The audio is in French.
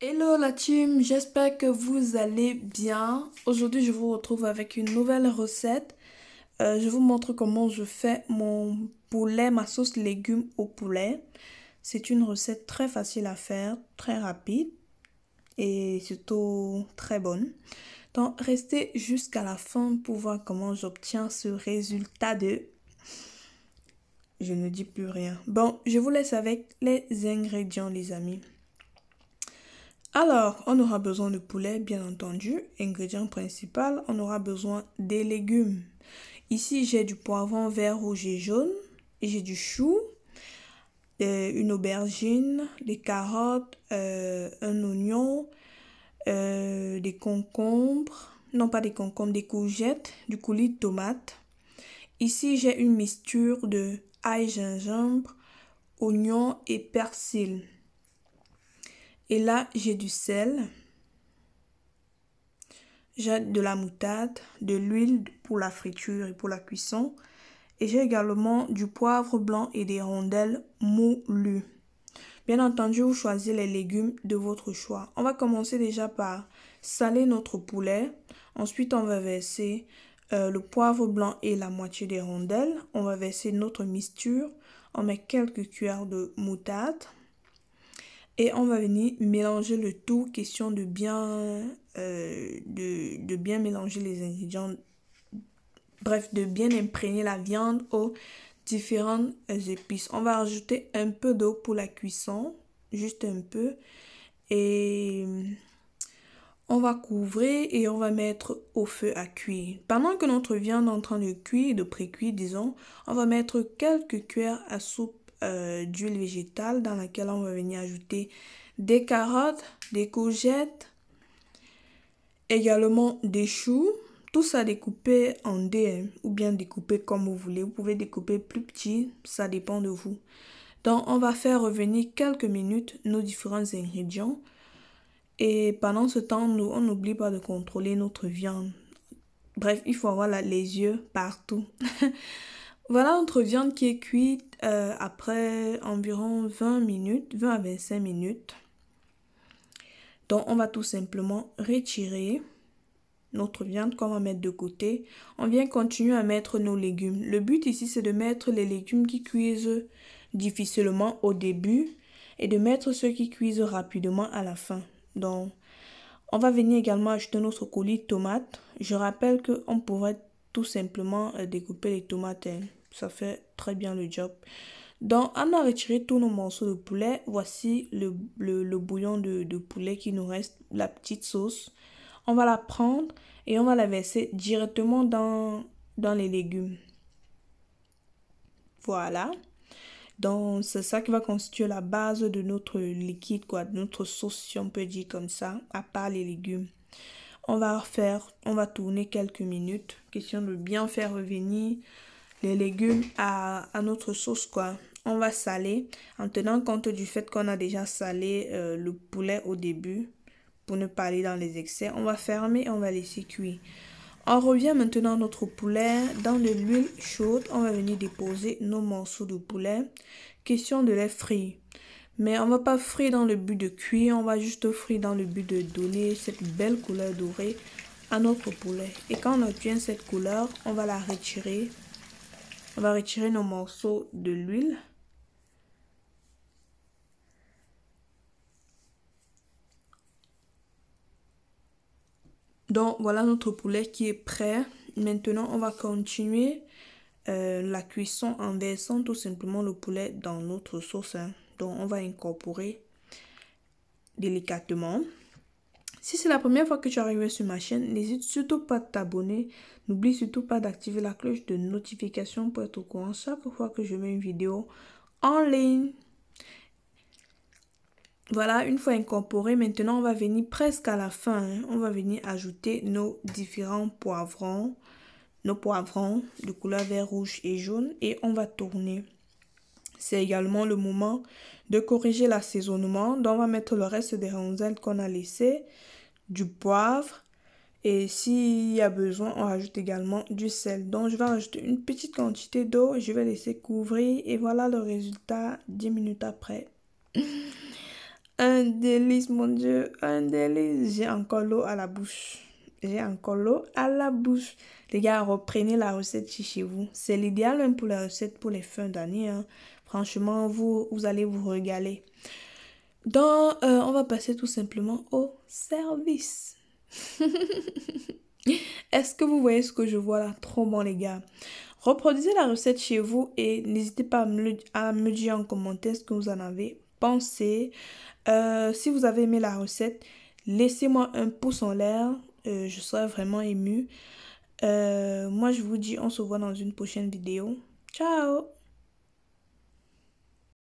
Hello la team, j'espère que vous allez bien. Aujourd'hui je vous retrouve avec une nouvelle recette. Euh, je vous montre comment je fais mon poulet, ma sauce légumes au poulet. C'est une recette très facile à faire, très rapide et surtout très bonne. Donc restez jusqu'à la fin pour voir comment j'obtiens ce résultat de... Je ne dis plus rien. Bon, je vous laisse avec les ingrédients les amis. Alors, on aura besoin de poulet, bien entendu. Ingrédient principal, on aura besoin des légumes. Ici, j'ai du poivron vert, rouge et jaune. J'ai du chou, euh, une aubergine, des carottes, euh, un oignon, euh, des concombres. Non, pas des concombres, des courgettes, du coulis de tomate. Ici, j'ai une mixture de ail, gingembre, oignon et persil. Et là, j'ai du sel, j'ai de la moutarde, de l'huile pour la friture et pour la cuisson. Et j'ai également du poivre blanc et des rondelles moulues. Bien entendu, vous choisissez les légumes de votre choix. On va commencer déjà par saler notre poulet. Ensuite, on va verser euh, le poivre blanc et la moitié des rondelles. On va verser notre mixture. On met quelques cuillères de moutarde. Et on va venir mélanger le tout, question de bien, euh, de, bien mélanger les ingrédients. Bref, de bien imprégner la viande aux différentes euh, épices. On va rajouter un peu d'eau pour la cuisson, juste un peu. Et on va couvrir et on va mettre au feu à cuire. Pendant que notre viande est en train de cuire, de pré-cuire, disons, on va mettre quelques cuillères à soupe euh, d'huile végétale dans laquelle on va venir ajouter des carottes, des courgettes, également des choux. Tout ça découpé en dés hein, ou bien découpé comme vous voulez. Vous pouvez découper plus petit, ça dépend de vous. Donc on va faire revenir quelques minutes nos différents ingrédients. Et pendant ce temps, nous, on n'oublie pas de contrôler notre viande. Bref, il faut avoir les yeux partout. Voilà notre viande qui est cuite euh, après environ 20 minutes, 20 à 25 minutes. Donc on va tout simplement retirer notre viande qu'on va mettre de côté. On vient continuer à mettre nos légumes. Le but ici c'est de mettre les légumes qui cuisent difficilement au début et de mettre ceux qui cuisent rapidement à la fin. Donc on va venir également acheter notre colis de tomates. Je rappelle qu'on pourrait tout simplement euh, découper les tomates hein ça fait très bien le job. Donc, on a retiré tous nos morceaux de poulet. Voici le, bouillon de, poulet qui nous reste, la petite sauce. On va la prendre et on va la verser directement dans, dans les légumes. Voilà. Donc, c'est ça qui va constituer la base de notre liquide, quoi, de notre sauce, si on peut dire comme ça, à part les légumes. On va refaire, on va tourner quelques minutes, question de bien faire revenir les légumes à, à notre sauce, quoi. On va saler en tenant compte du fait qu'on a déjà salé euh, le poulet au début pour ne pas aller dans les excès. On va fermer et on va laisser cuire. On revient maintenant à notre poulet. Dans de l'huile chaude, on va venir déposer nos morceaux de poulet. Question de les frire. Mais on va pas frire dans le but de cuire, on va juste frire dans le but de donner cette belle couleur dorée à notre poulet. Et quand on obtient cette couleur, on va la retirer on va retirer nos morceaux de l'huile. Donc voilà notre poulet qui est prêt. Maintenant, on va continuer euh, la cuisson en versant tout simplement le poulet dans notre sauce. Donc on va incorporer délicatement. Si c'est la première fois que tu arrives sur ma chaîne, n'hésite surtout pas à t'abonner. N'oublie surtout pas d'activer la cloche de notification pour être au courant chaque fois que je mets une vidéo en ligne. Voilà, une fois incorporé, maintenant on va venir presque à la fin. Hein. On va venir ajouter nos différents poivrons, nos poivrons de couleur vert, rouge et jaune et on va tourner. C'est également le moment de corriger l'assaisonnement. Donc on va mettre le reste des rondelles qu'on a laissées du poivre. Et s'il y a besoin, on rajoute également du sel. Donc, je vais ajouter une petite quantité d'eau. Je vais laisser couvrir. Et voilà le résultat 10 minutes après. un délice, mon Dieu. Un délice. J'ai encore l'eau à la bouche. J'ai encore l'eau à la bouche. Les gars, reprenez la recette chez vous. C'est l'idéal même hein, pour la recette pour les fins d'année. Hein. Franchement, vous, vous allez vous régaler. Donc, euh, on va passer tout simplement au service. Est-ce que vous voyez ce que je vois là Trop bon les gars. Reproduisez la recette chez vous et n'hésitez pas à me, dire en commentaire ce que vous en avez pensé. Euh, si vous avez aimé la recette, laissez-moi un pouce en l'air. Euh, je serai vraiment émue. moi, je vous dis, on se voit dans une prochaine vidéo. Ciao